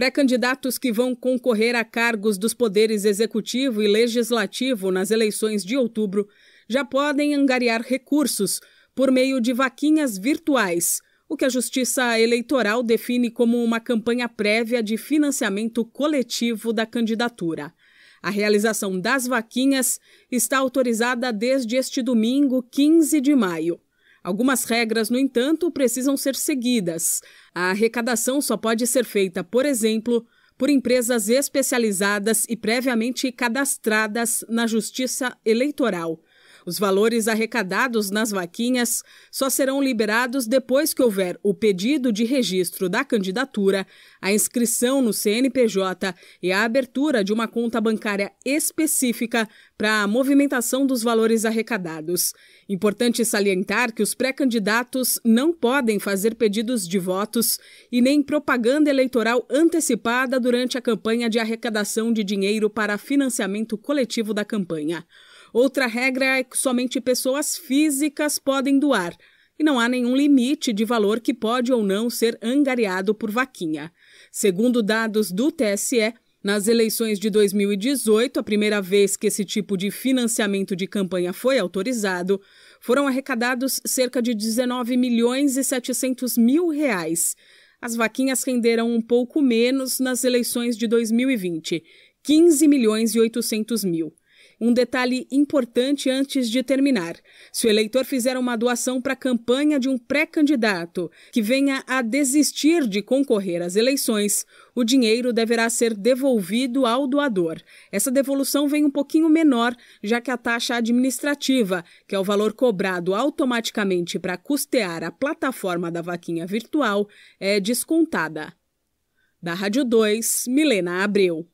Pré-candidatos que vão concorrer a cargos dos poderes executivo e legislativo nas eleições de outubro já podem angariar recursos por meio de vaquinhas virtuais, o que a Justiça Eleitoral define como uma campanha prévia de financiamento coletivo da candidatura. A realização das vaquinhas está autorizada desde este domingo, 15 de maio. Algumas regras, no entanto, precisam ser seguidas. A arrecadação só pode ser feita, por exemplo, por empresas especializadas e previamente cadastradas na Justiça Eleitoral. Os valores arrecadados nas vaquinhas só serão liberados depois que houver o pedido de registro da candidatura, a inscrição no CNPJ e a abertura de uma conta bancária específica para a movimentação dos valores arrecadados. Importante salientar que os pré-candidatos não podem fazer pedidos de votos e nem propaganda eleitoral antecipada durante a campanha de arrecadação de dinheiro para financiamento coletivo da campanha. Outra regra é que somente pessoas físicas podem doar, e não há nenhum limite de valor que pode ou não ser angariado por vaquinha. Segundo dados do TSE, nas eleições de 2018, a primeira vez que esse tipo de financiamento de campanha foi autorizado, foram arrecadados cerca de 19 milhões e 700 mil reais. As vaquinhas renderam um pouco menos nas eleições de 2020, 15 milhões e 800 mil. Um detalhe importante antes de terminar: se o eleitor fizer uma doação para a campanha de um pré-candidato que venha a desistir de concorrer às eleições, o dinheiro deverá ser devolvido ao doador. Essa devolução vem um pouquinho menor, já que a taxa administrativa, que é o valor cobrado automaticamente para custear a plataforma da vaquinha virtual, é descontada. Da Rádio 2, Milena Abreu.